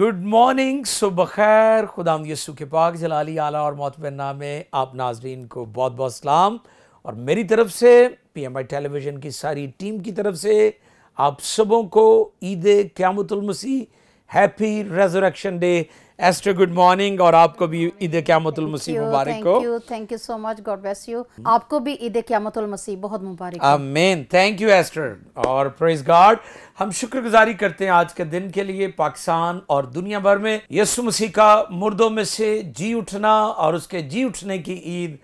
Good morning सुबह खैर खुदाम यसु के पाक जलाली आला और मौत नाम में आप नाजरीन को बहुत बहुत सलाम और मेरी तरफ से पी एम आई टेलीविज़न की सारी टीम की तरफ से आप सबों को ईद क़्यामतुल मसीह happy resurrection day Esther good morning और आपको भी ईद क्यामतुल मसीह मुबारक हो thank you so much God bless you आपको भी ईद क्यामतुल मसीह बहुत मुबारक आमीन थैंक यू एस्टर और प्रेज गॉड हम शुक्रगुजारी करते हैं आज के दिन के लिए पाकिस्तान और दुनिया भर में यसु मसीह का मुर्दों में से जी उठना और उसके जी उठने की ईद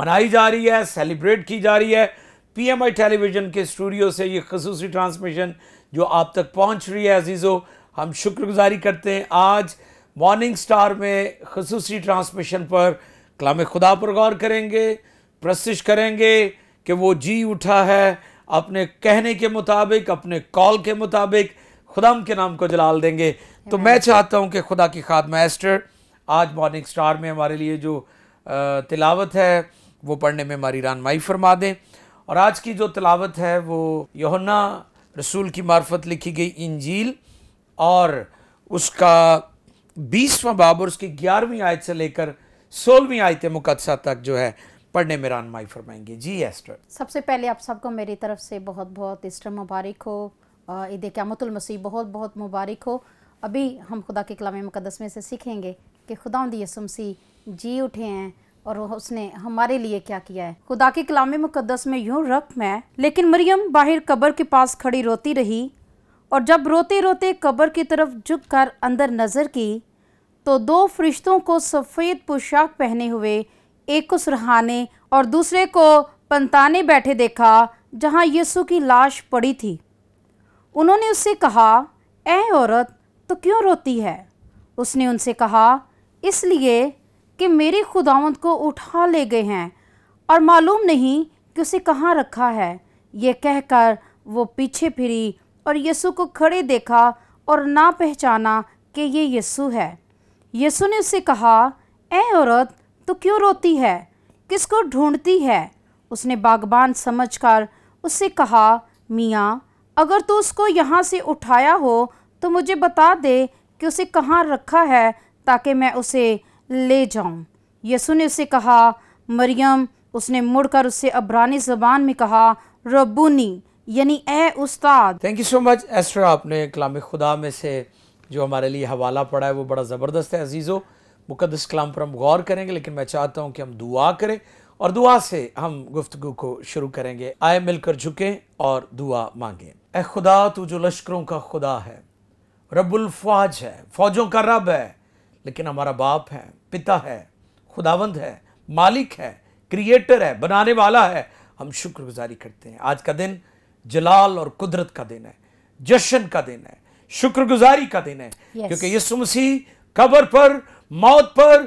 मनाई जा रही है सेलिब्रेट की जा रही है पीएमआई टेलीविज़न के स्टूडियो से ये खसूसी ट्रांसमिशन जो आप तक पहुंच रही है अजीज़ो हम शुक्रगुजारी करते हैं आज मॉर्निंग स्टार में खसूस ट्रांसमिशन पर कलाम खुदा पर गौर करेंगे प्रसिश करेंगे कि वो जी उठा है अपने कहने के मुताबिक अपने कॉल के मुताबिक खुदाम के नाम को जलाल देंगे तो मैं चाहता हूँ कि खुदा की खाद मास्टर आज मॉर्निंग स्टार में हमारे लिए जो तिलावत है वो पढ़ने में हमारी रानमाई फरमा दें और आज की जो तिलावत है वो यहुना रसूल की मार्फत लिखी गई इंजील और उसका बीसवां बाब और उसकी ग्यारहवीं आयत से लेकर सोलहवीं आयत मुकदसा तक जो है पढ़ने में रानमाई फरमाएंगे जी एस्टर सबसे पहले आप सबको मेरी तरफ से बहुत बहुत ईस्टर मुबारक हो ईद मसीह बहुत बहुत मुबारक हो अभी हम खुदा के कलाम मुकदस में से सीखेंगे कि खुदा यसुमसी जी उठे हैं और उसने हमारे लिए क्या किया है खुदा के कलाम मुकदस में यूं रख मैं लेकिन मरियम बाहर कब्र के पास खड़ी रोती रही और जब रोते रोते कब्र की तरफ झुक कर अंदर नज़र की तो दो फरिश्तों को सफ़ेद पोशाक पहने हुए एक को सुरहाने और दूसरे को पंताने बैठे देखा जहां यीशु की लाश पड़ी थी उन्होंने उससे कहा ए औरत तो क्यों रोती है उसने उनसे कहा इसलिए कि मेरे खुदावंत को उठा ले गए हैं और मालूम नहीं कि उसे कहाँ रखा है ये कहकर वो पीछे फिरी और यीशु को खड़े देखा और ना पहचाना कि ये यीशु है यीशु ने उसे कहा ए औरत तो क्यों रोती है किसको ढूंढती है उसने बागबान समझकर उससे कहा मियाँ अगर तू तो उसको यहाँ से उठाया हो तो मुझे बता दे कि उसे कहाँ रखा है ताकि मैं उसे ले जाऊँ यसु ने उसे कहा मरियम उसने मुड़कर उससे अबरानी ज़बान में कहा रबूनी यानी ए उस्ताद thank you so much Esther आपने कलाम खुदा में से जो हमारे लिए हवाला पड़ा है वो बड़ा ज़बरदस्त है अजीज़ो मुकदस कलाम पर हम गौर करेंगे लेकिन मैं चाहता हूँ कि हम दुआ करें और दुआ से हम गुफ्तु को शुरू करेंगे आए मिलकर झुकें और दुआ मांगें ए खुदा तू जो लश्करों का खुदा है रबुल्फाज है फौजों का रब है लेकिन हमारा बाप है पिता है खुदावंद है मालिक है क्रिएटर है बनाने वाला है हम शुक्रगुजारी करते हैं आज का दिन जलाल और कुदरत का दिन है जश्न का दिन है शुक्रगुजारी का दिन है yes. क्योंकि यीशु मसीह कबर पर मौत पर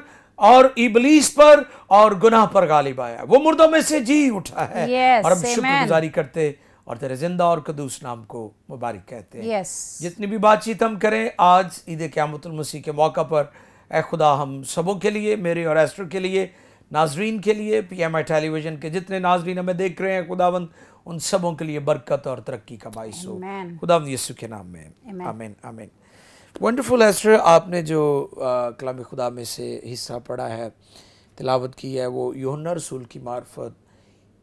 और इबलीस पर और गुनाह पर गालिब आया वो मुर्दों में से जी उठा है yes, और हम शुक्रगुजारी करते और तेरे जिंदा और कदूस नाम को मुबारक कहते हैं yes. जितनी भी बातचीत हम करें आज ईद क्यामतुल मसीह के मौका पर ए खुदा हम सबों के लिए मेरे और एस्टर के लिए नाजरीन के लिए पी एम आई टेलीविज़न के जितने नाजरीन हमें देख रहे हैं खुदावंद उन सबों के लिए बरकत और तरक्की का बायस हो खुदा यसु के नाम में आमीन आमीन वंडरफुल एस्टर आपने जो कलाम खुदा में से हिस्सा पढ़ा है तिलावत की है वो योहन रसूल की मार्फत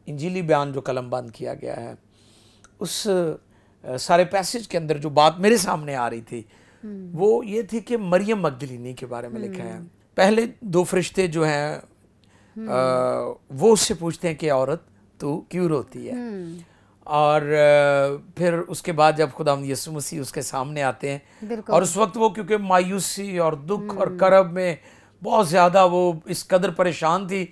इंजीली बयान जो कलम बंद किया गया है उस सारे पैसेज के अंदर जो बात मेरे सामने आ रही थी हम्म। वो ये थी कि मरियम मकदलिनी के बारे में लिखा है हम्म। पहले दो फरिश्ते जो हैं हम्म। वो उससे पूछते हैं कि औरत तो क्यूर होती है हम्म। और फिर उसके बाद जब खुदा यसु मसीह उसके सामने आते हैं और उस वक्त वो क्योंकि मायूसी और दुख और हम्म। करब में बहुत ज़्यादा वो इस कदर परेशान थी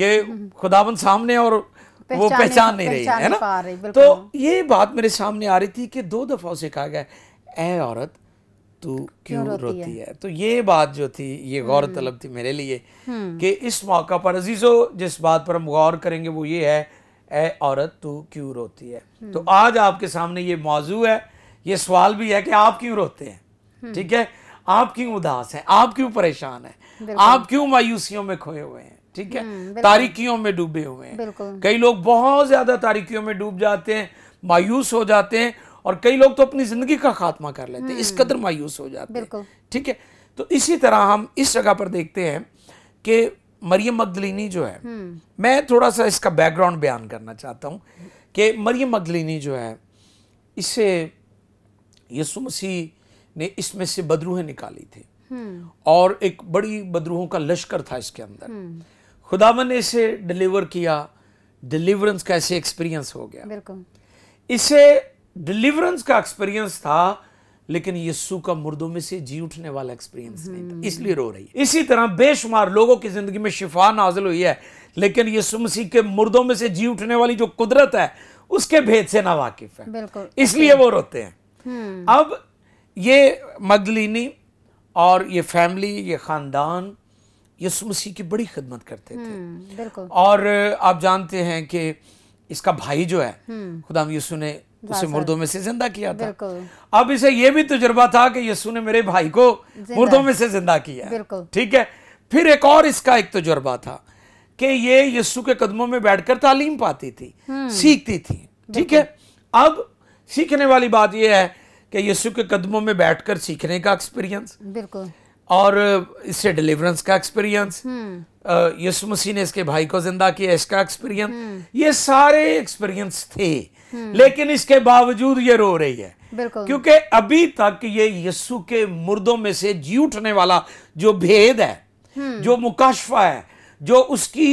कि हम्म। खुदावन सामने और वो पहचान नहीं रही है ना तो ये बात मेरे सामने आ रही थी कि दो दफ़ा उसे कहा गया ऐ औरत तू क्यों रोती, रोती है? है तो ये बात जो थी ये गौर तलब थी मेरे लिए कि इस मौका पर अजीज़ो जिस बात पर हम गौर करेंगे वो ये है ए औरत तू क्यों रोती है तो आज आपके सामने ये मौजू है ये सवाल भी है कि आप क्यों रोते हैं हम्म। ठीक है आप क्यों उदास हैं आप क्यों परेशान हैं आप क्यों मायूसियों में खोए हुए हैं ठीक है हम्म, तारीखियों में डूबे हुए हैं कई लोग बहुत ज्यादा तारीखियों में डूब जाते हैं मायूस हो जाते हैं और कई लोग तो अपनी जिंदगी का खात्मा कर लेते हैं इस हम्म। कदर मायूस हो जाते हैं ठीक है तो इसी तरह हम इस जगह पर देखते हैं कि मरियम मगदलिनी जो है हम्म। मैं थोड़ा सा इसका बैकग्राउंड बयान करना चाहता हूँ कि मरियम मगदलिनी जो है इसे यसु मसीह ने इसमें से बदरूहें निकाली थी हम्म। और एक बड़ी बदरूहों का लश्कर था इसके अंदर हम्म। खुदावन ने इसे डिलीवर किया डिलीवरेंस का ऐसे एक्सपीरियंस हो गया इसे डिलीवरेंस का एक्सपीरियंस था लेकिन यीशु का मुर्दों में से जी उठने वाला एक्सपीरियंस नहीं था हम्म। इसलिए रो रही है इसी तरह बेशुमार लोगों की जिंदगी में शिफा नाजिल हुई है लेकिन यीशु मसीह के मुर्दों में से जी उठने वाली जो कुदरत है उसके भेद से ना वाकिफ है इसलिए वो रोते हैं हम्म। अब ये मगलिनी और ये फैमिली ये ख़ानदान यसु मसीह की बड़ी खिदमत करते थे हम्म, और आप जानते हैं कि इसका भाई जो है खुदाम यसु ने उसे मुर्दों में से जिंदा किया था अब इसे यह भी तजुर्बा तो था कि यस्सु ने मेरे भाई को मुर्दों में से जिंदा किया ठीक है फिर एक और इसका एक तजुर्बा तो था कि ये यस्सु के कदमों में बैठकर तालीम पाती थी हम्म। सीखती थी ठीक है अब सीखने वाली बात यह है कि यीशु के कदमों में बैठकर सीखने का एक्सपीरियंस बिल्कुल और इससे डिलीवरेंस का एक्सपीरियंस हम्म। यीशु मसीह ने इसके भाई को जिंदा किया इसका एक्सपीरियंस हम्म। ये सारे एक्सपीरियंस थे हम्म। लेकिन इसके बावजूद ये रो रही है क्योंकि अभी तक ये यस्सु के मुर्दों में से जी उठने वाला जो भेद है हम्म। जो मुकाशफा है जो उसकी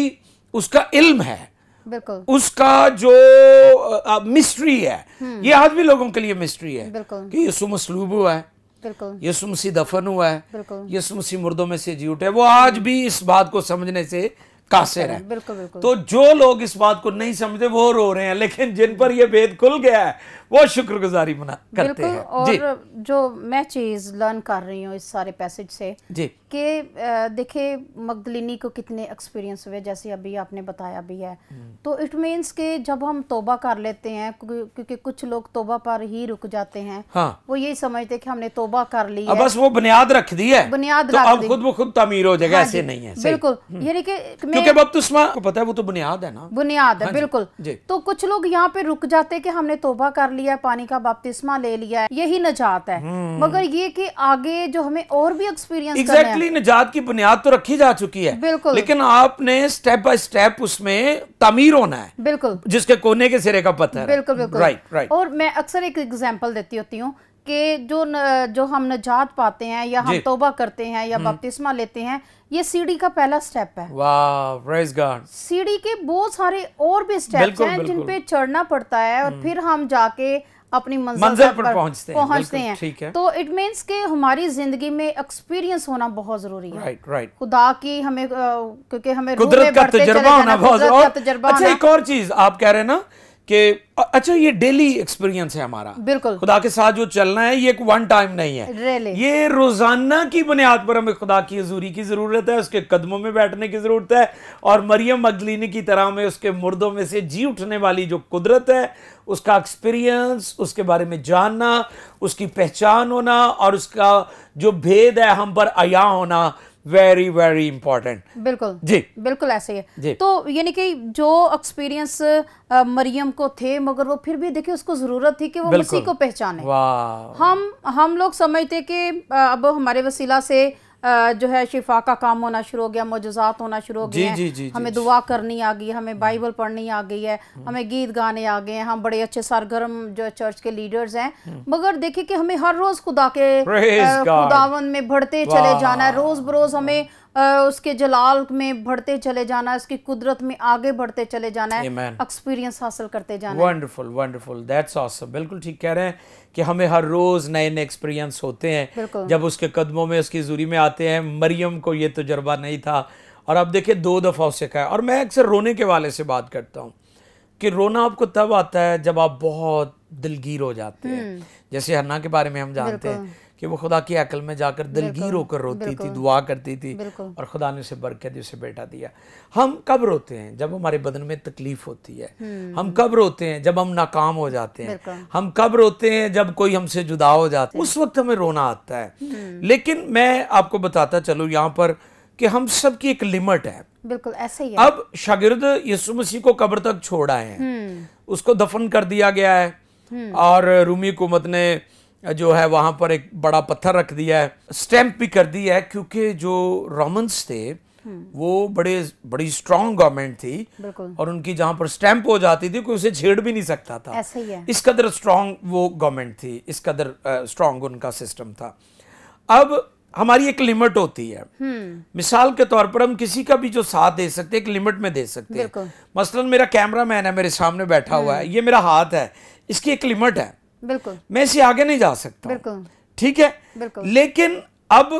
उसका इल्म है उसका जो मिस्ट्री है हम्म। ये आज भी लोगों के लिए मिस्ट्री है कि यीशु मसलूब हुआ है यसु मसीह दफन हुआ है यसु मसीह मुर्दों में से जी उठे वो आज भी इस बात को समझने से कासिर है बिल्कुल बिल्कुल तो जो लोग इस बात को नहीं समझते वो रो रहे हैं लेकिन जिन पर यह भेद खुल गया है वो शुक्रगुजारी मना करते हैं और जो मैं चीज़ लर्न कर रही हूँ इस सारे पैसेज से जी के देखे मगदलिनी को कितने एक्सपीरियंस हुए जैसे अभी आपने बताया भी है हम्म। तो इट मीन्स के जब हम तोबा कर लेते हैं क्योंकि कुछ लोग तोबा पर ही रुक जाते हैं हाँ। वो यही समझते कि हमने तोबा कर ली बस वो बुनियाद रख दी है बुनियाद तो अब खुद ब खुद तमीर हो जाएगा हाँ ऐसे नहीं है बिल्कुल हम्म। यानी कि तो पता है वो तो बुनियाद है ना बुनियाद है हाँ बिल्कुल तो कुछ लोग यहाँ पे रुक जाते कि हमने तोबा कर लिया पानी का बपतिस्मा ले लिया है यही नजात है हम्म। मगर ये कि आगे जो हमें और भी एक्सपीरियंस एग्जैक्टली exactly निजात की बुनियाद तो रखी जा चुकी है बिल्कुल लेकिन आपने स्टेप बाय स्टेप उसमें तमीर होना है बिल्कुल जिसके कोने के सिरे का पता है बिल्कुल बिल्कुल राइट राइट और मैं अक्सर एक एग्जाम्पल देती होती हूँ के जो न, जो हम नजात पाते हैं या हम तोबा करते हैं या हम्म। बपतिस्मा लेते हैं ये सीढ़ी का पहला स्टेप है सीढ़ी के बहुत सारे और भी स्टेप हैं जिन पे चढ़ना पड़ता है और हम्म। फिर हम जाके अपनी मंजिल पर, पर पहुंचते हैं पहुंचते हैं ठीक है तो इट मीन्स के हमारी जिंदगी में एक्सपीरियंस होना बहुत जरूरी है राइट राइट खुदा की हमें क्योंकि हमें कुदरत का तजर्बा होना बहुत अच्छा एक और चीज आप कह रहे हैं ना कि अच्छा ये डेली एक्सपीरियंस है हमारा बिल्कुल खुदा के साथ जो चलना है ये एक वन टाइम नहीं है really? ये रोजाना की बुनियाद पर हमें खुदा की हजूरी की जरूरत है उसके कदमों में बैठने की जरूरत है और मरियम मगलीनी की तरह हमें उसके मुर्दों में से जी उठने वाली जो कुदरत है उसका एक्सपीरियंस उसके बारे में जानना उसकी पहचान होना और उसका जो भेद है हम पर आया होना वेरी वेरी इंपॉर्टेंट बिल्कुल जी बिल्कुल ऐसे ही है जी तो यानी कि जो एक्सपीरियंस मरियम को थे मगर वो फिर भी देखिए उसको जरूरत थी कि वो उसी को पहचाने हम हम लोग समझते कि अब हमारे वसीला से जो है शिफा का काम होना शुरू हो गया मोजात होना शुरू हो गया हमें दुआ करनी आ गई हमें हम्म। बाइबल पढ़नी आ गई है हम्म। हमें गीत गाने आ गए हैं हम बड़े अच्छे सरगर्म जो चर्च के लीडर्स हैं हम्म। मगर देखिए कि हमें हर रोज खुदा के खुदावन में बढ़ते चले जाना है रोज बरोज हमें उसके जलाल में बढ़ते चले जाना है उसकी कुदरत में आगे बढ़ते चले जाना है एक्सपीरियंस हासिल करते जाना वंडरफुल वंडरफुल दैट्स ऑसम बिल्कुल ठीक कह रहे हैं कि हमें हर रोज़ नए नए एक्सपीरियंस होते हैं जब उसके कदमों में उसकी जूरी में आते हैं मरियम को ये तजर्बा नहीं था और अब देखिए दो दफ़ा उसे कहा और मैं अक्सर रोने के वाले से बात करता हूँ कि रोना आपको तब आता है जब आप बहुत दिलगीर हो जाते हैं हम्म। जैसे हन्ना के बारे में हम जानते हैं कि वो खुदा की अकल में जाकर दिलगीर होकर रोती थी दुआ करती थी और खुदा ने उसे बरकत उसे बेटा दिया हम कब रोते हैं जब हमारे बदन में तकलीफ होती है हम्म। हम कब रोते हैं जब हम नाकाम हो जाते हैं हम कब रोते हैं जब कोई हमसे जुदा हो जाता है हम्म। उस वक्त हमें रोना आता है हम्म। लेकिन मैं आपको बताता चलू यहाँ पर कि हम सब की एक लिमिट है बिल्कुल ऐसे ही है। अब शागिर्द यीशु मसीह को कब्र तक छोड़ आए हैं उसको दफन कर दिया गया है और रूमी हुकूमत ने जो है वहाँ पर एक बड़ा पत्थर रख दिया है स्टैंप भी कर दिया है क्योंकि जो रोमन्स थे हम्म। वो बड़े बड़ी स्ट्रांग गवर्नमेंट थी और उनकी जहाँ पर स्टैंप हो जाती थी कोई उसे छेड़ भी नहीं सकता था ऐसे ही है। इस कदर स्ट्रांग वो गवर्नमेंट थी इस कदर स्ट्रांग उनका सिस्टम था अब हमारी एक लिमिट होती है हम्म। मिसाल के तौर पर हम किसी का भी जो साथ दे सकते हैं एक लिमिट में दे सकते हैं मसलन मेरा कैमरा मैन है मेरे सामने बैठा हुआ है हम्म। ये मेरा हाथ है इसकी एक लिमिट है बिल्कुल मैं इसे आगे नहीं जा सकता बिल्कुल ठीक है बिल्कुल लेकिन अब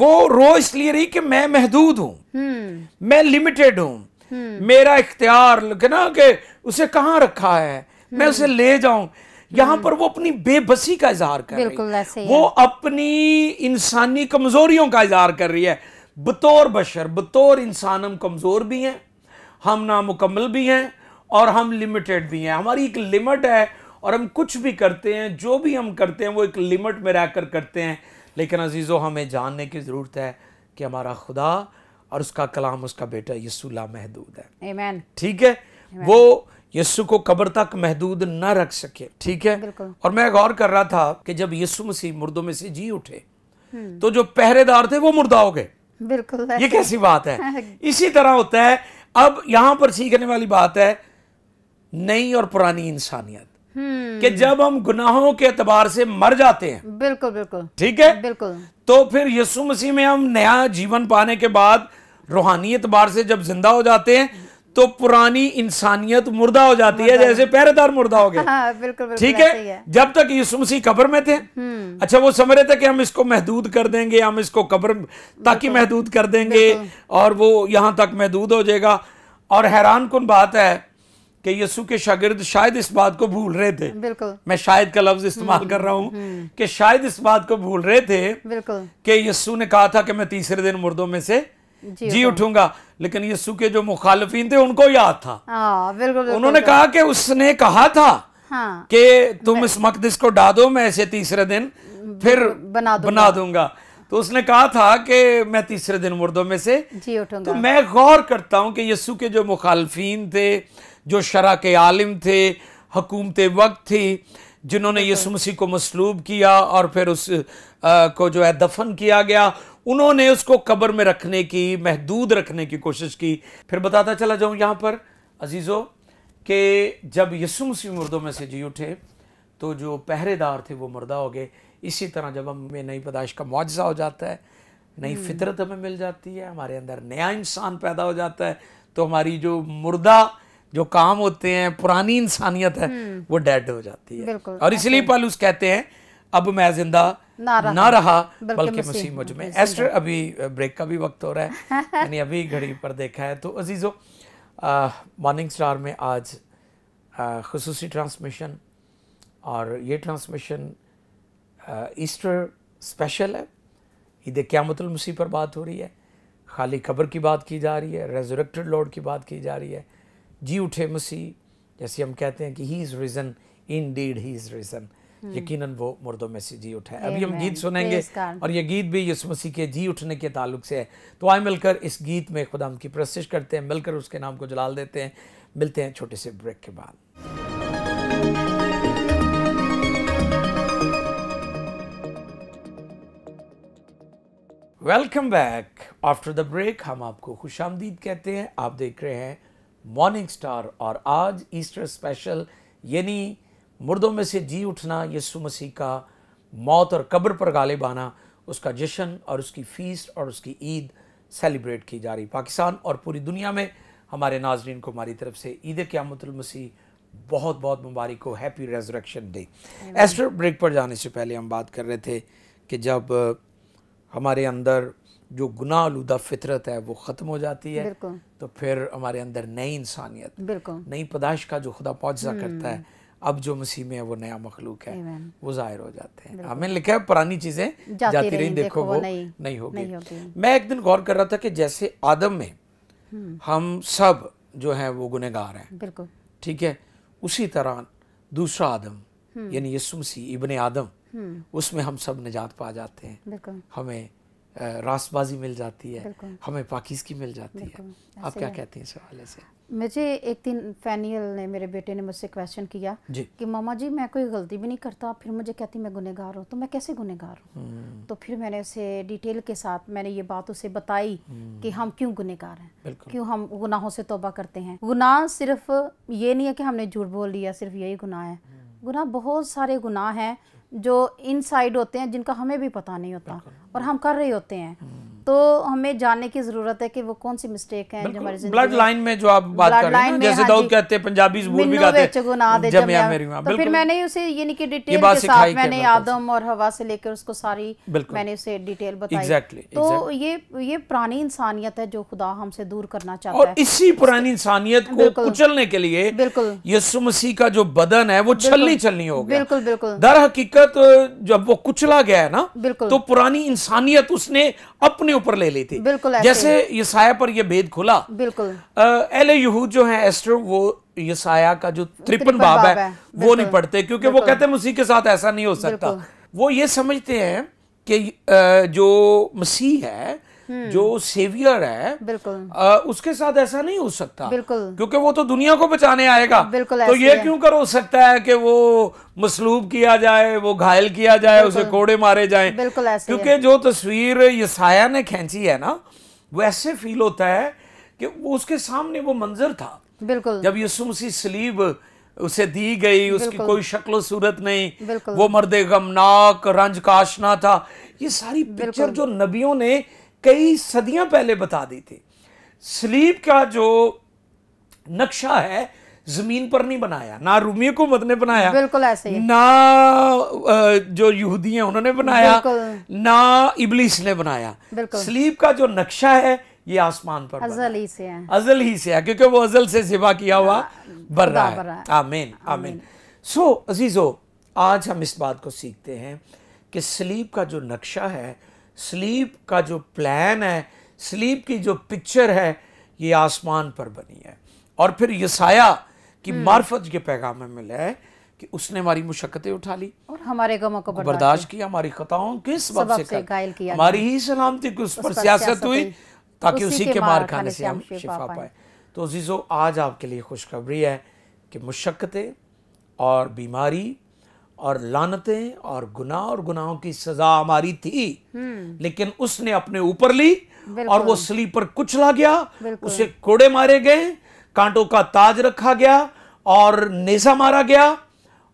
वो रो इसलिए रही कि मैं महदूद हूँ हम्म। मैं लिमिटेड हूँ हम्म। मेरा इख्तियार ना कि उसे कहाँ रखा है मैं हम्म। उसे ले जाऊं यहाँ पर वो अपनी बेबसी का इजहार कर रही है वो अपनी इंसानी कमजोरियों का इजहार कर रही है बतौर बशर बतौर इंसान हम कमज़ोर भी हैं हम नामुकम्मल भी हैं और हम लिमिटेड भी हैं हमारी एक लिमिट है और हम कुछ भी करते हैं जो भी हम करते हैं वो एक लिमिट में रह कर करते हैं लेकिन अजीज़ों हमें जानने की ज़रूरत है कि हमारा खुदा और उसका कलाम उसका बेटा यसुला महदूद है Amen. ठीक है Amen. वो यस्सु को कब्र तक महदूद ना रख सके ठीक है और मैं गौर कर रहा था कि जब यस्सु मसीह मुर्दों में से जी उठे हम्म। तो जो पहरेदार थे वो मुर्दा हो गए बिल्कुल ये कैसी बात है इसी तरह होता है अब यहां पर सीखने वाली बात है नई और पुरानी इंसानियत कि हम्म। जब हम गुनाहों के अतबार से मर जाते हैं बिल्कुल बिल्कुल ठीक है बिल्कुल तो फिर यसु मसीह में हम नया जीवन पाने के बाद रूहानी एतबार से जब जिंदा हो जाते हैं तो पुरानी इंसानियत मुर्दा हो जाती है जैसे पहरेदार मुर्दा हो गया हाँ, बिल्कुल ठीक है? जब तक यीशु मसीह कब्र में थे हम्म। अच्छा वो समझ रहे थे कि हम इसको महदूद कर देंगे हम इसको कब्र तक ही महदूद कर देंगे और वो यहां तक महदूद हो जाएगा और हैरान कन बात है कि यस्सु के शागिर्द शायद इस बात को भूल रहे थे बिल्कुल मैं शायद का लफ्ज इस्तेमाल हम्म, कर रहा हूँ हम्म, हम्म। कि शायद इस बात को भूल रहे थे बिल्कुल कि यसु ने कहा था कि मैं तीसरे दिन मुर्दों में से जी, उठूंगा लेकिन यसु के जो मुखालफी थे उनको याद था बिल्कुल, उन्होंने कहा कि उसने कहा था हाँ, कि तुम इस मकदस को डा दो मैं ऐसे तीसरे दिन फिर बना दूंगा, बना दूंगा। तो उसने कहा था कि मैं तीसरे दिन मुर्दों में से जी उठूंगा तो मैं गौर करता हूँ कि यसु के जो मुखालफी थे जो शरा के आलिम थे हकूमत वक्त थी जिन्होंने यसु मसीह को मसलूब किया और फिर उस आ, को जो है दफन किया गया उन्होंने उसको कब्र में रखने की महदूद रखने की कोशिश की फिर बताता चला जाऊँ यहाँ पर अजीज़ो कि जब यसु मसीह मुर्दों में से जी उठे तो जो पहरेदार थे वो मुर्दा हो गए इसी तरह जब हमें नई पैदाइश का मुआवजा हो जाता है नई हम्म। फितरत हमें मिल जाती है हमारे अंदर नया इंसान पैदा हो जाता है तो हमारी जो मुर्दा जो काम होते हैं पुरानी इंसानियत है हम्म। वो डेड हो जाती है और इसलिए पालूस कहते हैं अब मैं जिंदा ना रहा, बल्कि मसीह मुझ में एस्टर अभी ब्रेक का भी वक्त हो रहा है मैंने अभी घड़ी पर देखा है तो अजीज़ो मॉर्निंग स्टार में आज खसूस ट्रांसमिशन और ये ट्रांसमिशन ईस्टर स्पेशल है ईद क्यामतुल पर बात हो रही है खाली खबर की बात की जा रही है रेजोरेक्टेड लॉर्ड की बात की जा रही है जी उठे मसीह जैसे हम कहते हैं कि he is risen indeed he is is रिजन यकीनन वो मुर्दों में से जी उठा है अभी हम गीत सुनेंगे और ये गीत भी यीशु मसीह के जी उठने के ताल्लुक से है तो आए मिलकर इस गीत में खुदा की प्रशिश करते हैं मिलकर उसके नाम को जलाल देते हैं मिलते हैं छोटे से ब्रेक के बाद welcome back after the break हम आपको खुश कहते हैं आप देख रहे हैं मॉर्निंग स्टार और आज ईस्टर स्पेशल यानी मुर्दों में से जी उठना यीशु मसीह का मौत और कब्र पर गाले बाना उसका जश्न और उसकी फीस और उसकी ईद सेलिब्रेट की जा रही पाकिस्तान और पूरी दुनिया में हमारे नाजरन को हमारी तरफ से ईद मसीह बहुत बहुत मुबारक हो happy resurrection day Easter break पर जाने से पहले हम बात कर रहे थे कि जब हमारे अंदर जो गुना आलूदा फितरत है वो ख़त्म हो जाती है तो फिर हमारे अंदर नई इंसानियत नई पदाश का जो खुदा पौजा हम्म। करता है अब जो मसीह में है वो नया मखलूक है वो जाहिर हो जाते हैं हमें लिखा है पुरानी चीज़ें जाती, जाती रही देखो वो नहीं, नहीं होगी मैं एक दिन गौर कर रहा था कि जैसे आदम में हम्म। हम सब जो है वो गुनहगार हैं ठीक है उसी तरह दूसरा आदम हम्म। यानी यसुम सी इबन आदम उसमें हम सब निजात पा जाते हैं हमें रासबाजी मिल जाती है हमें पाकिस की मिल जाती है आप क्या है। कहती हैं इस हवाले से मुझे एक दिन फैनियल ने मेरे बेटे ने मुझसे क्वेश्चन किया कि मामा जी मैं कोई गलती भी नहीं करता फिर मुझे कहती मैं गुनहगार हूँ तो मैं कैसे गुनहगार हूँ हम्म। तो फिर मैंने उसे डिटेल के साथ मैंने ये बात उसे बताई कि हम्म। हम क्यों गुनहगार हैं क्यों हम गुनाहों से तोबा करते हैं गुनाह सिर्फ ये नहीं है कि हमने झूठ बोल लिया सिर्फ यही गुनाह है हम्म। गुनाह बहुत सारे गुनाह हैं जो इनसाइड होते हैं जिनका हमें भी पता नहीं होता और हम कर रहे होते हैं तो हमें जानने की जरूरत है कि वो कौन सी मिस्टेक है जो ब्लड लाइन में जो आप बात कर रहे हैं जैसे हाँ दाऊद कहते हैं पंजाबी बोल भी गाते हैं मेरी तो फिर मैंने उसे यानी कि डिटेल के साथ मैंने आदम और हवा से लेकर उसको सारी मैंने उसे डिटेल बताई तो ये ये पुरानी इंसानियत है जो खुदा हमसे दूर करना चाहता है इसी पुरानी इंसानियत को कुचलने के लिए बिल्कुल यीशु मसीह का जो बदन है वो छलनी छलनी हो गया बिल्कुल बिल्कुल दर हकीकत जब वो कुचला गया है ना तो पुरानी इंसानियत उसने अपने ऊपर ले ली थी बिल्कुल जैसे यसाया पर यह भेद खुला बिल्कुल एल यहूद जो है एस्टर वो यसाया का जो त्रिपन बाब, है वो नहीं पढ़ते क्योंकि वो कहते हैं मसीह के साथ ऐसा नहीं हो सकता वो ये समझते हैं कि जो मसीह है हम्म। जो सेवियर है बिल्कुल आ, उसके साथ ऐसा नहीं हो सकता बिल्कुल क्योंकि वो तो दुनिया को बचाने आएगा बिल्कुल तो ये क्यों कर हो सकता है कि वो मसलूब किया जाए वो घायल किया जाए उसे कोड़े मारे जाए बिल्कुल क्योंकि जो तस्वीर यसाया ने खींची है ना वैसे फील होता है कि उसके सामने वो मंजर था बिल्कुल जब यीशु मसीह सलीब उसे दी गई उसकी कोई शक्ल सूरत नहीं वो मर्द गमनाक रंज काशना था ये सारी पिक्चर जो नबियों ने कई सदियां पहले बता दी थी स्लीप का जो नक्शा है जमीन पर नहीं बनाया ना रूमी को मत ने बनाया बिल्कुल ऐसे ही ना जो यहूदी हैं उन्होंने बनाया ना इबलीस ने बनाया स्लीप का जो नक्शा है ये आसमान पर अजल ही से है अजल ही से है क्योंकि वो अजल से सिवा किया हुआ हाँ, बर्रा है आमीन आमीन सो अजीजो आज हम इस बात को सीखते हैं कि स्लीप का जो नक्शा है स्लीप का जो प्लान है स्लीप की जो पिक्चर है ये आसमान पर बनी है और फिर यसाया की हम्म। मार्फत के पैगाम में मिला है कि उसने हमारी मुशक्क़तें उठा ली और हमारे गमों को बर्दाश्त किया हमारी खताओं के सबब से, से किया हमारी ही सलामती की उस, पर सियासत हुई ताकि उसी, उसी के मार खाने से हम शिफा पाए तो जीज़ो आज आपके लिए खुशखबरी है कि मुशक्क़तें और बीमारी और लानतें और गुनाह और गुनाहों की सजा हमारी थी हम्म। लेकिन उसने अपने ऊपर ली और वो स्लीपर कुचला गया उसे कोड़े मारे गए कांटों का ताज रखा गया और नेजा मारा गया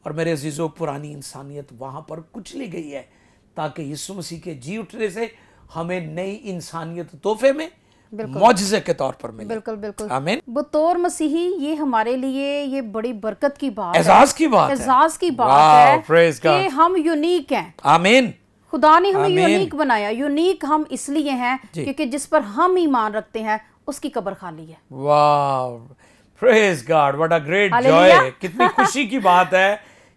और मेरे अजीजों पुरानी इंसानियत वहां पर कुचली गई है ताकि यीशु मसीह के जी उठने से हमें नई इंसानियत तोहफे में मुआजे के तौर पर मिले बिल्कुल बिल्कुल आमीन बतौर मसीही ये हमारे लिए ये बड़ी बरकत की बात एजाज की बात एजाज की बात है कि हम यूनिक हैं आमीन खुदा ने हमें यूनिक बनाया यूनिक हम इसलिए हैं क्योंकि जिस पर हम ईमान रखते हैं उसकी कब्र खाली है वाह praise God what a great joy कितनी खुशी की बात है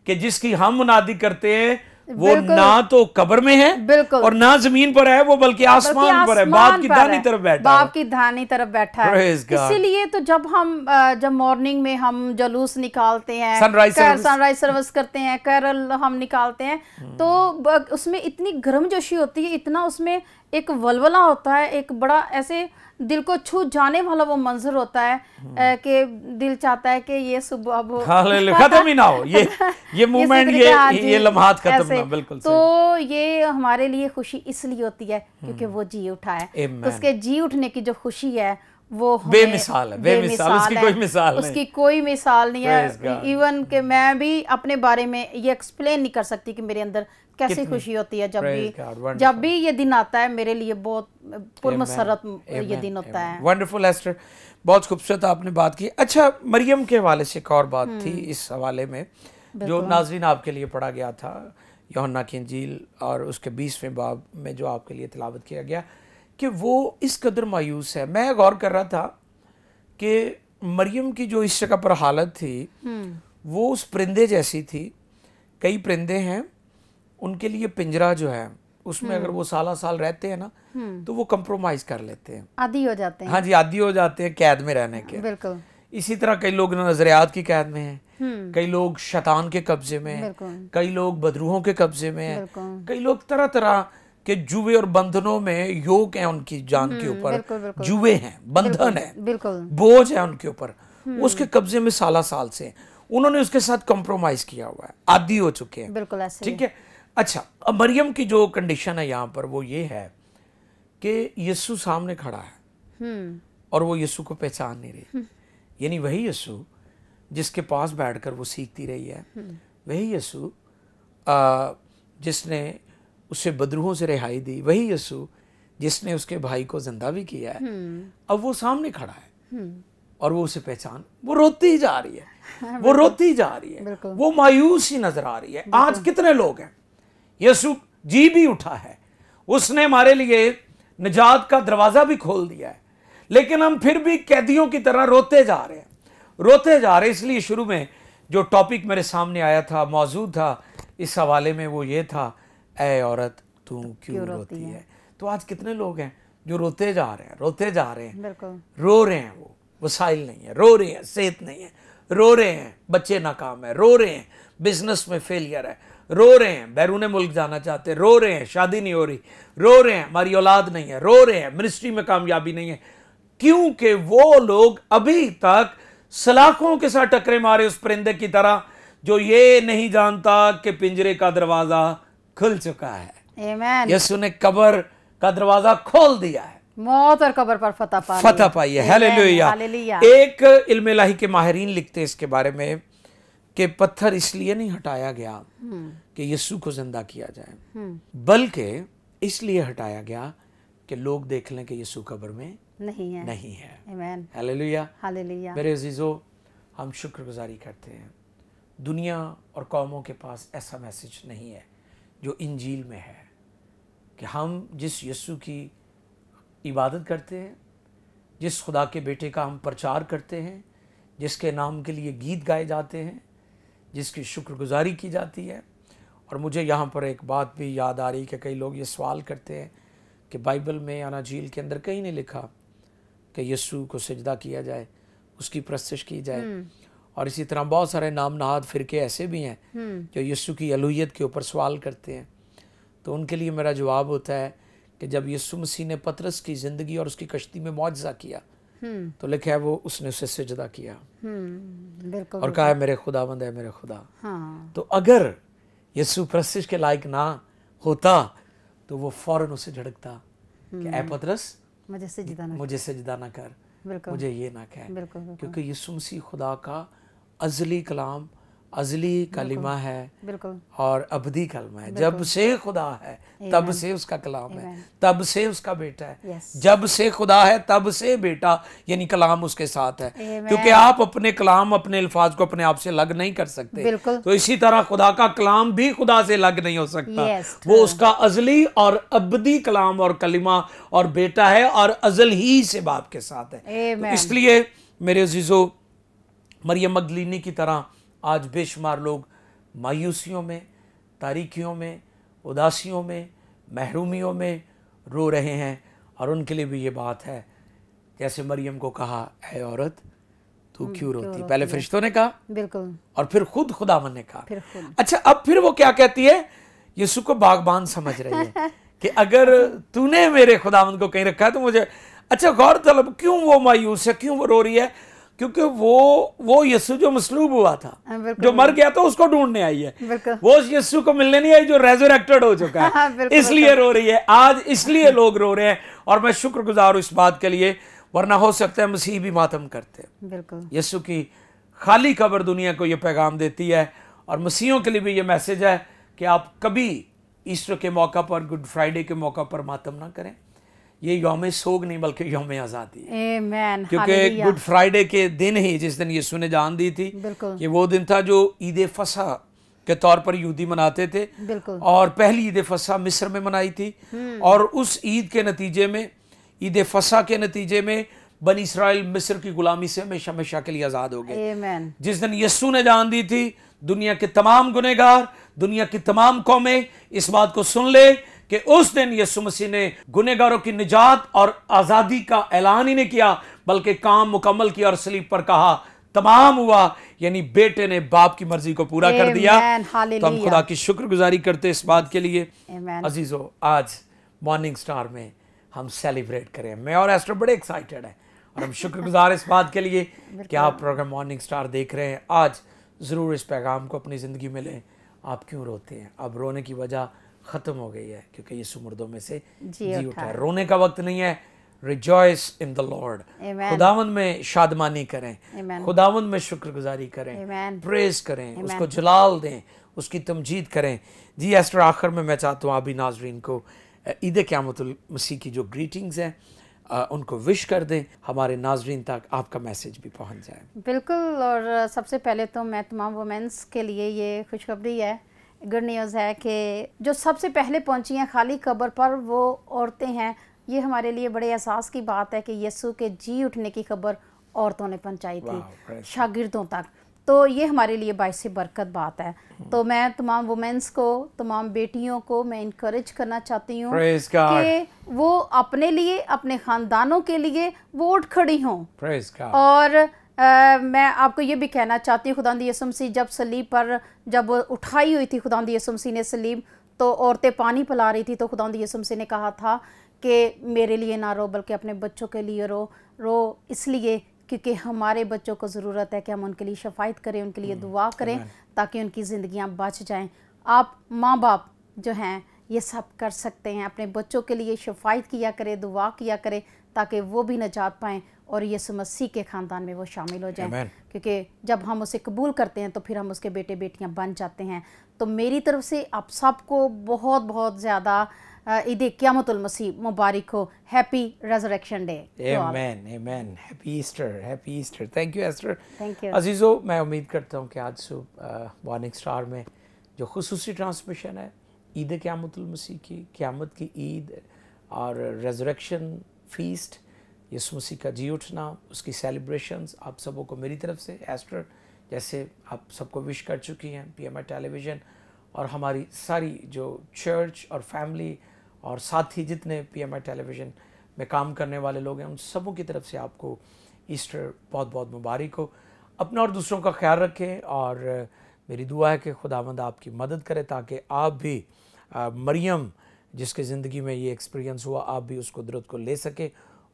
कि जिसकी हम मुनादी करते हैं वो ना तो कब्र में है बिल्कुल और ना जमीन पर है वो बल्कि आसमान पर है बाप की धानी तरफ बैठा बाप की धानी तरफ बैठा है इसीलिए तो जब हम जब मॉर्निंग में हम जलूस निकालते हैं सनराइज सनराइज सर्विस करते हैं कैरल हम निकालते हैं hmm। तो उसमें इतनी गर्मजोशी होती है इतना उसमें एक वलवला होता है एक बड़ा ऐसे दिल को छू जाने वाला वो मंजर होता है हम्म। कि दिल चाहता है कि ये सुबह अब हाँ, खत्म ही ना हो ये ये मूवमेंट हाँ ये ये लम्हात खत्म ना बिल्कुल तो ये हमारे लिए खुशी इसलिए होती है क्योंकि हम्म। वो जी उठा है तो उसके जी उठने की जो खुशी है वो बेमिसाल है बेमिसाल उसकी कोई मिसाल उसकी कोई मिसाल नहीं है इवन के मैं भी अपने बारे में ये एक्सप्लेन नहीं कर सकती कि मेरे अंदर कैसी खुशी होती है जब भी God, जब भी ये दिन आता है मेरे लिए बहुत पुरमसरत ये दिन होता Amen. है वंडरफुल एस्टर बहुत खूबसूरत आपने बात की अच्छा मरियम के हवाले से एक और बात हम्म। थी इस हवाले में जो नाजरीन आपके लिए पढ़ा गया था योहन्ना की अंजील और उसके बीसवें बाब में जो आपके लिए तलावत किया गया कि वो इस कदर मायूस है मैं गौर कर रहा था कि मरियम की जो इस जगह पर हालत थी हम्म। वो उस परिंदे जैसी थी कई परिंदे हैं उनके लिए पिंजरा जो है उसमें अगर हम्म। वो साला साल रहते हैं ना हम्म। तो वो कम्प्रोमाइज कर लेते हैं आदि हो जाते हैं हाँ जी आदि हो जाते हैं कैद में रहने के बिल्कुल इसी तरह कई लोग नजरियात की कैद में हैं हम्म। कई लोग शैतान के कब्जे में हैं कई लोग बदरूहों के कब्जे में हैं कई लोग तरह तरह के जुए और बंधनों में योग है उनकी जान के ऊपर जुए हैं बंधन है बिल्कुल बोझ है उनके ऊपर उसके कब्जे में साला साल से उन्होंने उसके साथ कंप्रोमाइज किया हुआ है आदि हो चुके हैं बिल्कुल ठीक है अच्छा अब मरियम की जो कंडीशन है यहाँ पर वो ये है कि यस्सु सामने खड़ा है हम्म। और वो यस्सु को पहचान नहीं रही हम्म। यानी वही यस्सु जिसके पास बैठकर वो सीखती रही है हम्म। वही यस्सु जिसने उसे बदरूहों से रिहाई दी वही यस्सु जिसने उसके भाई को जिंदा भी किया है अब वो सामने खड़ा है और वो उसे पहचान वो रोती जा रही है हाँ, वो रोती जा रही है वो मायूस ही नजर आ रही है आज कितने लोग हैं यसु जी भी उठा है उसने हमारे लिए निजात का दरवाज़ा भी खोल दिया है लेकिन हम फिर भी कैदियों की तरह रोते जा रहे हैं रोते जा रहे इसलिए शुरू में जो टॉपिक मेरे सामने आया था मौजूद था इस हवाले में वो ये था ए औरत तू क्यों, क्यों रोती, रोती है? है तो आज कितने लोग हैं जो रोते जा रहे हैं रोते जा रहे हैं रो रहे हैं वो वसाइल नहीं है रो रहे हैं सेहत नहीं है रो रहे हैं बच्चे नाकाम है रो रहे हैं बिजनेस में फेलियर है रो रहे हैं बैरून मुल्क जाना चाहते हैं रो रहे हैं शादी नहीं हो रही रो रहे हैं हमारी औलाद नहीं है रो रहे हैं मिनिस्ट्री में कामयाबी नहीं है क्योंकि वो लोग अभी तक सलाखों के साथ टकरे मारे उस परिंदे की तरह जो ये नहीं जानता कि पिंजरे का दरवाजा खुल चुका है यीशु ने कबर का दरवाजा खोल दिया है मौत और कबर पर फतह पा फतह पाई है एक इल्म के माहरीन लिखते हैं इसके बारे में कि पत्थर इसलिए नहीं हटाया गया हम्म। कि यीशु को जिंदा किया जाए हम्म। बल्कि इसलिए हटाया गया कि लोग देख लें कि यीशु कब्र में नहीं है नहीं है मेरे अजीजो हम शुक्रगुजारी करते हैं दुनिया और कौमों के पास ऐसा मैसेज नहीं है जो इंजील में है कि हम जिस यस्सु की इबादत करते हैं जिस खुदा के बेटे का हम प्रचार करते हैं जिसके नाम के लिए गीत गाए जाते हैं जिसकी शुक्रगुजारी की जाती है और मुझे यहाँ पर एक बात भी याद आ रही कि कई लोग ये सवाल करते हैं कि बाइबल में झील के अंदर कहीं नहीं लिखा कि यस्सु को सजदा किया जाए उसकी प्रस्तिश की जाए हम्म। और इसी तरह बहुत सारे नाम नहाद फ़िरके ऐसे भी हैं हम्म। जो यस्सु की अलूत के ऊपर सवाल करते हैं तो उनके लिए मेरा जवाब होता है कि जब यस्सु मसीह ने पतरस की ज़िंदगी और उसकी कश्ती में मुआवजा किया हम्म। तो लिखा है वो उसने उसे सजदा किया हम्म, बिल्कुल और कहा है मेरे खुदा बंद है मेरे खुदा हाँ। तो अगर यीशु प्रस्तिश के लायक ना होता तो वो फौरन उसे झड़कता कि ए हम्म। पतरस मुझे सजदा ना मुझे सजदा ना कर मुझे ये ना कह क्योंकि यीशु मसीह खुदा का अजली कलाम अजली कलिमा है बिल्कुल और अबदी कलमा है जब से खुदा है तब से उसका कलाम है तब से उसका बेटा है जब से खुदा है तब से बेटा यानी कलाम उसके साथ है क्योंकि आप अपने कलाम अपने अल्फाज को अपने आप से अलग नहीं कर सकते तो इसी तरह खुदा का कलाम भी खुदा से अलग नहीं हो सकता हाँ। वो उसका अजली और अबदी कलाम और कलिमा और बेटा है और अजल ही से बाप के साथ है तो इसलिए मेरे जीजो मरियम मदलिनी की तरह आज बेशुमार लोग मायूसियों में तारीखियों में उदासियों में महरूमियों में रो रहे हैं और उनके लिए भी ये बात है जैसे मरियम को कहा है औरत तू हम्म, क्यों रोती, रोती पहले फरिश्तों ने कहा बिल्कुल और फिर खुद खुदावन ने कहा अच्छा अब फिर वो क्या कहती है यीशु को बागबान समझ रही है कि अगर तूने मेरे खुदावन को कहीं रखा है तो मुझे अच्छा गौरतलब क्यों वो मायूस है क्यों वो रो रही है क्योंकि वो वो यस्सु जो मसलूब हुआ था हाँ, जो मर गया था उसको ढूंढने आई है वो यस्सु को मिलने नहीं आई जो रेजोरेक्टेड हो चुका है हाँ, इसलिए रो रही है आज इसलिए लोग रो रहे हैं और मैं शुक्रगुजार हूँ इस बात के लिए वरना हो सकता है मसीह भी मातम करते बिल्कुल यस्सु की खाली खबर दुनिया को ये पैगाम देती है और मसीहों के लिए भी ये मैसेज है कि आप कभी ईस्टर के मौका पर गुड फ्राइडे के मौका पर मातम ना करें ये योम सोग नहीं बल्कि योम आज़ादी क्योंकि गुड फ्राइडे के दिन ही जिस दिन यीशु ने जान दी थी ये वो दिन था जो ईद फसा के तौर पर यूदी मनाते थे और पहली ईद फसा मिस्र में मनाई थी हम्म। और उस ईद के नतीजे में ईद फसा के नतीजे में बन इसराइल मिस्र की गुलामी से हमेशा हमेशा के लिए आज़ाद हो गए जिस दिन यस्सु ने जान दी थी दुनिया के तमाम गुनेगार दुनिया की तमाम कौमें इस बात को सुन ले कि उस दिन यसु मसीह ने गुनेगारों की निजात और आज़ादी का ऐलान ही नहीं किया बल्कि काम मुकम्मल किया और सलीब पर कहा तमाम हुआ यानी बेटे ने बाप की मर्जी को पूरा कर दिया तो हम खुदा की शुक्रगुजारी करते इस बात के लिए अजीज़ो आज मॉर्निंग स्टार में हम सेलिब्रेट करें मैं और एस्टर बड़े एक्साइटेड हैं और हम शुक्रगुजार इस बात के लिए कि आप प्रोग्राम मॉर्निंग स्टार देख रहे हैं आज ज़रूर इस पैगाम को अपनी ज़िंदगी में लें आप क्यों रोते हैं अब रोने की वजह खत्म हो गई है क्योंकि ये सुमर्दों में से जी, जी उठा है रोने का वक्त नहीं है रिजॉयस इन द लॉर्ड खुदावन में शादमानी करें खुदावन में शुक्रगुजारी करें प्रेस करें उसको जलाल दें उसकी तमजीद करें जी एस्टर आखिर में मैं चाहता हूँ अभी नाजरीन को ईद क्यामतुल मसीह की जो ग्रीटिंग्स हैं उनको विश कर दें हमारे नाजरीन तक आपका मैसेज भी पहुंच जाए बिल्कुल और सबसे पहले तो मैं तमाम वुमेंस के लिए ये खुशखबरी है गुड न्यूज़ है कि जो सबसे पहले पहुंची हैं खाली कब्र पर वो औरतें हैं ये हमारे लिए बड़े एहसास की बात है कि यसु के जी उठने की खबर औरतों ने पहुंचाई थी शागिर्दों तक तो ये हमारे लिए बायस बरकत बात है तो hmm. मैं तमाम वुमेंस को तमाम बेटियों को मैं इनक्रेज करना चाहती हूँ कि वो अपने लिए अपने ख़ानदानों के लिए वोट खड़ी हों और आ, मैं आपको ये भी कहना चाहती हूँ खुदा यसुम सी जब सलीब पर जब उठाई हुई थी खुदा यसु सी ने सलीब तो औरतें पानी पिला रही थी तो खुदा यसुम सी ने कहा था कि मेरे लिए ना रो बल्कि अपने बच्चों के लिए रो रो इसलिए क्योंकि हमारे बच्चों को ज़रूरत है कि हम उनके लिए शफायत करें उनके लिए हम्म। दुआ करें ताकि उनकी ज़िंदियाँ बच जाएँ आप माँ बाप जो हैं ये सब कर सकते हैं अपने बच्चों के लिए शफायत किया करें दुआ किया करें ताकि वो भी नजात पाएँ और यीशु मसीह के ख़ानदान में वो शामिल हो जाएं क्योंकि जब हम उसे कबूल करते हैं तो फिर हम उसके बेटे बेटियां बन जाते हैं तो मेरी तरफ से आप सबको बहुत बहुत ज़्यादा ईद मसीह मुबारक हो happy resurrection day man happy Easter happy Easter thank you Esther thank you अजीज़ो मैं उम्मीद करता हूँ कि आज सुबह मॉर्निंग स्टार में जो खसूसी ट्रांसमिशन है ईद क़्यामतुल मसीह की क़्यामत की ईद और रेजरेक्शन फीस्ट यस मसीह का जी उठना उसकी सेलिब्रेशंस आप सबों को मेरी तरफ से एस्टर जैसे आप सबको विश कर चुकी हैं पीएमआई टेलीविज़न और हमारी सारी जो चर्च और फैमिली और साथ ही जितने पीएमआई टेलीविज़न में काम करने वाले लोग हैं उन सबों की तरफ से आपको ईस्टर बहुत बहुत मुबारक हो अपना और दूसरों का ख्याल रखें और मेरी दुआ है कि खुदावंद आपकी मदद करे ताकि आप भी आ, मरियम जिसके ज़िंदगी में ये एक्सपीरियंस हुआ आप भी उस कुदरत को ले सकें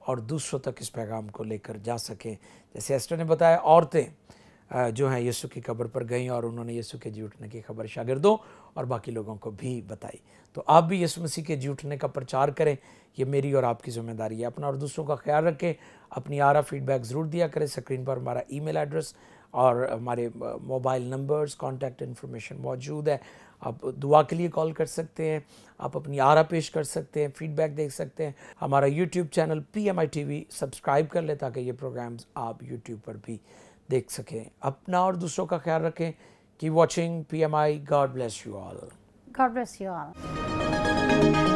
और दूसरों तक इस पैगाम को लेकर जा सकें जैसे एस्टर ने बताया औरतें जो हैं यीशु की कब्र पर गईं और उन्होंने यीशु के जी उठने की खबर शागिर्दों और बाकी लोगों को भी बताई तो आप भी यीशु मसीह के जी उठने का प्रचार करें ये मेरी और आपकी जिम्मेदारी है अपना और दूसरों का ख्याल रखें अपनी आरा फीडबैक ज़रूर दिया करें स्क्रीन पर हमारा ईमेल एड्रेस और हमारे मोबाइल नंबर्स कॉन्टैक्ट इन्फॉर्मेशन मौजूद है आप दुआ के लिए कॉल कर सकते हैं आप अपनी आरा पेश कर सकते हैं फीडबैक देख सकते हैं हमारा YouTube channel P M I T V subscribe कर लें ताकि ये प्रोग्राम्स आप यूट्यूब पर भी देख सकें अपना और दूसरों का ख्याल रखें keep watching P M I God bless you all God bless you all